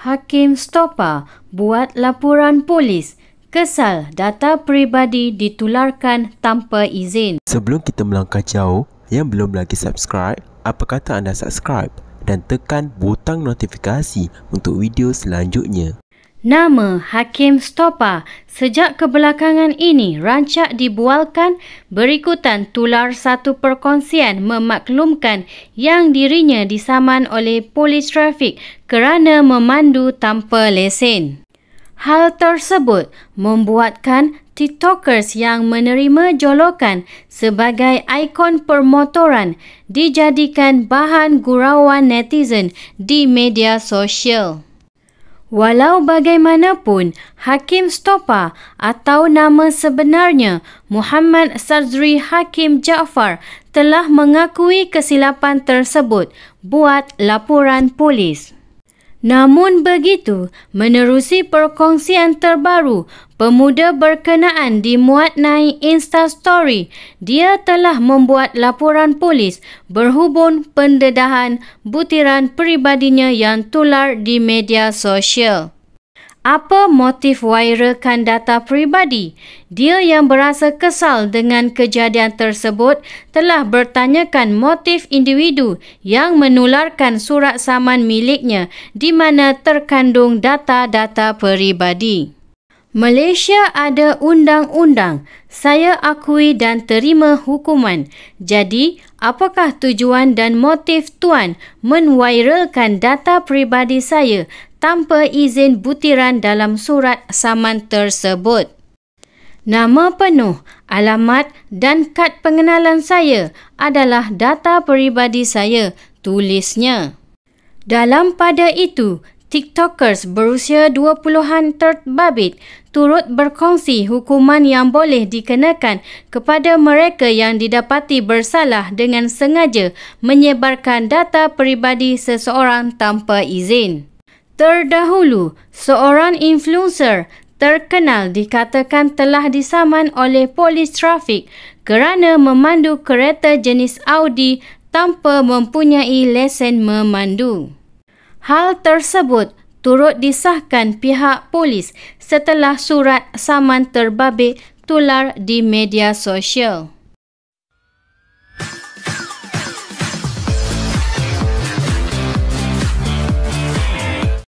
Hakim Stopa buat laporan polis kesal data peribadi ditularkan tanpa izin. Sebelum kita melangkah jauh, yang belum lagi subscribe, apa kata anda subscribe dan tekan butang notifikasi untuk video selanjutnya. Nama Hakim Stopa sejak kebelakangan ini rancak dibualkan berikutan tular satu perkongsian memaklumkan yang dirinya disaman oleh polis trafik kerana memandu tanpa lesen. Hal tersebut membuatkan TikTokers yang menerima jolokan sebagai ikon permotoran dijadikan bahan gurauan netizen di media sosial. Walau bagaimanapun, Hakim Stopa atau nama sebenarnya Muhammad Sardri Hakim Jaafar telah mengakui kesilapan tersebut buat laporan polis. Namun begitu, menerusi perkongsian terbaru, Pemuda berkenaan dimuat naik Insta Story. Dia telah membuat laporan polis berhubung pendedahan butiran peribadinya yang tular di media sosial. Apa motif wirekan data peribadi? Dia yang berasa kesal dengan kejadian tersebut telah bertanyakan motif individu yang menularkan surat saman miliknya di mana terkandung data-data peribadi. Malaysia ada undang-undang. Saya akui dan terima hukuman. Jadi, apakah tujuan dan motif tuan menviralkan data peribadi saya tanpa izin butiran dalam surat saman tersebut? Nama penuh, alamat dan kad pengenalan saya adalah data peribadi saya, tulisnya. Dalam pada itu, TikTokers berusia 20-an terbabit turut berkongsi hukuman yang boleh dikenakan kepada mereka yang didapati bersalah dengan sengaja menyebarkan data peribadi seseorang tanpa izin. Terdahulu, seorang influencer terkenal dikatakan telah disaman oleh polis trafik kerana memandu kereta jenis Audi tanpa mempunyai lesen memandu. Hal tersebut turut disahkan pihak polis setelah surat saman terbabit tular di media sosial.